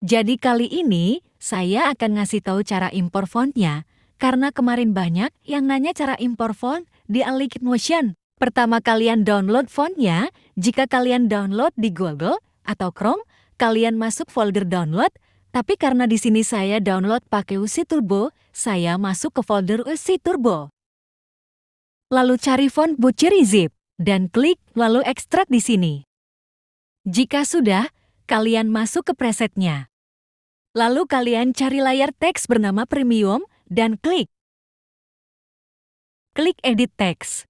Jadi kali ini, saya akan ngasih tahu cara impor fontnya, karena kemarin banyak yang nanya cara impor font di Alikit Motion. Pertama kalian download fontnya, jika kalian download di Google atau Chrome, kalian masuk folder download, tapi karena di sini saya download pakai UC Turbo, saya masuk ke folder UC Turbo. Lalu cari font Butcher Zip, dan klik lalu ekstrak di sini. Jika sudah, kalian masuk ke presetnya. Lalu kalian cari layar teks bernama Premium dan klik. Klik Edit teks.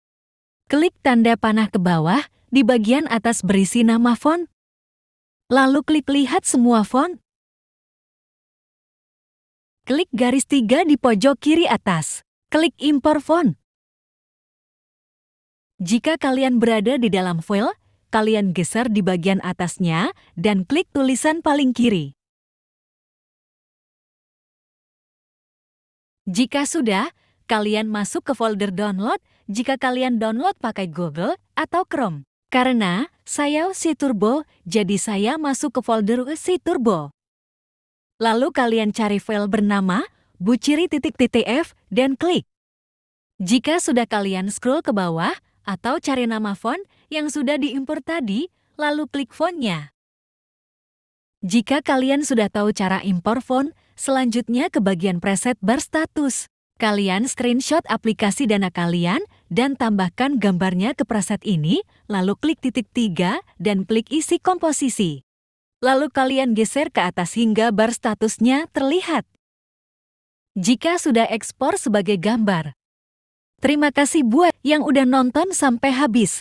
Klik tanda panah ke bawah di bagian atas berisi nama font. Lalu klik Lihat semua font. Klik garis tiga di pojok kiri atas. Klik import font. Jika kalian berada di dalam file, kalian geser di bagian atasnya dan klik tulisan paling kiri. Jika sudah, kalian masuk ke folder download jika kalian download pakai Google atau Chrome. Karena saya si Turbo, jadi saya masuk ke folder si Turbo. Lalu kalian cari file bernama buciri.ttf dan klik. Jika sudah kalian scroll ke bawah atau cari nama font yang sudah diimpor tadi, lalu klik fontnya. Jika kalian sudah tahu cara impor font, Selanjutnya ke bagian preset bar status. Kalian screenshot aplikasi dana kalian dan tambahkan gambarnya ke preset ini, lalu klik titik tiga dan klik isi komposisi. Lalu kalian geser ke atas hingga bar statusnya terlihat. Jika sudah ekspor sebagai gambar. Terima kasih buat yang udah nonton sampai habis.